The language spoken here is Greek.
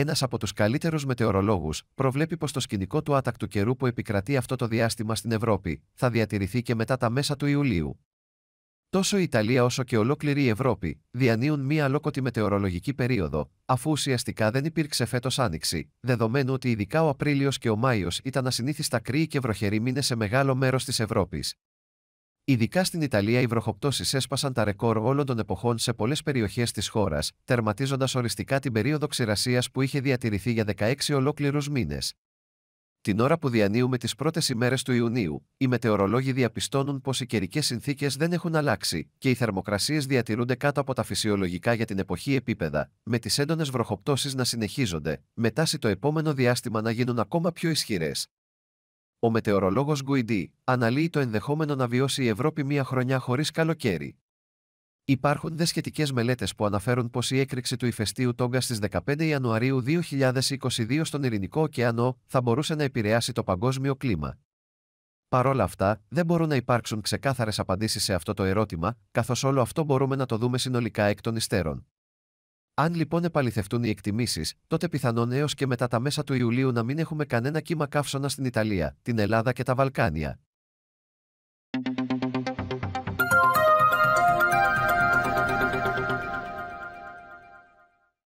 Ένας από τους καλύτερους μετεωρολόγους προβλέπει πως το σκηνικό του άτακτου καιρού που επικρατεί αυτό το διάστημα στην Ευρώπη θα διατηρηθεί και μετά τα μέσα του Ιουλίου. Τόσο η Ιταλία όσο και ολόκληρη η Ευρώπη διανύουν μία αλόκοτη μετεωρολογική περίοδο, αφού ουσιαστικά δεν υπήρξε φέτος άνοιξη, δεδομένου ότι ειδικά ο Απρίλιος και ο Μάιος ήταν ασυνήθιστα κρύοι και βροχεροί μήνες σε μεγάλο μέρος της Ευρώπης, Ειδικά στην Ιταλία, οι βροχοπτώσεις έσπασαν τα ρεκόρ όλων των εποχών σε πολλές περιοχές της χώρας, τερματίζοντας οριστικά την περίοδο ξηρασίας που είχε διατηρηθεί για 16 ολόκληρους μήνες. Την ώρα που διανύουμε τις πρώτες ημέρες του Ιουνίου, οι μετεωρολόγοι διαπιστώνουν πως οι καιρικές συνθήκες δεν έχουν αλλάξει και οι θερμοκρασίες διατηρούνται κάτω από τα φυσιολογικά για την εποχή επίπεδα, με τις έντονες βροχοπτώσεις να συνεχίζονται, με τάση το επόμενο διάστημα να γίνουν ακόμα πιο ισχυρές. Ο μετεωρολόγος Γκουιντή αναλύει το ενδεχόμενο να βιώσει η Ευρώπη μία χρονιά χωρίς καλοκαίρι. Υπάρχουν δε σχετικές μελέτες που αναφέρουν πως η έκρηξη του ηφαιστείου Τόγκα στις 15 Ιανουαρίου 2022 στον Ειρηνικό ωκεανό θα μπορούσε να επηρεάσει το παγκόσμιο κλίμα. Παρόλα αυτά, δεν μπορούν να υπάρξουν ξεκάθαρες απαντήσεις σε αυτό το ερώτημα, καθώς όλο αυτό μπορούμε να το δούμε συνολικά εκ των υστέρων. Αν λοιπόν επαληθευτούν οι εκτιμήσεις, τότε πιθανόν έως και μετά τα μέσα του Ιουλίου να μην έχουμε κανένα κύμα καύσωνα στην Ιταλία, την Ελλάδα και τα Βαλκάνια.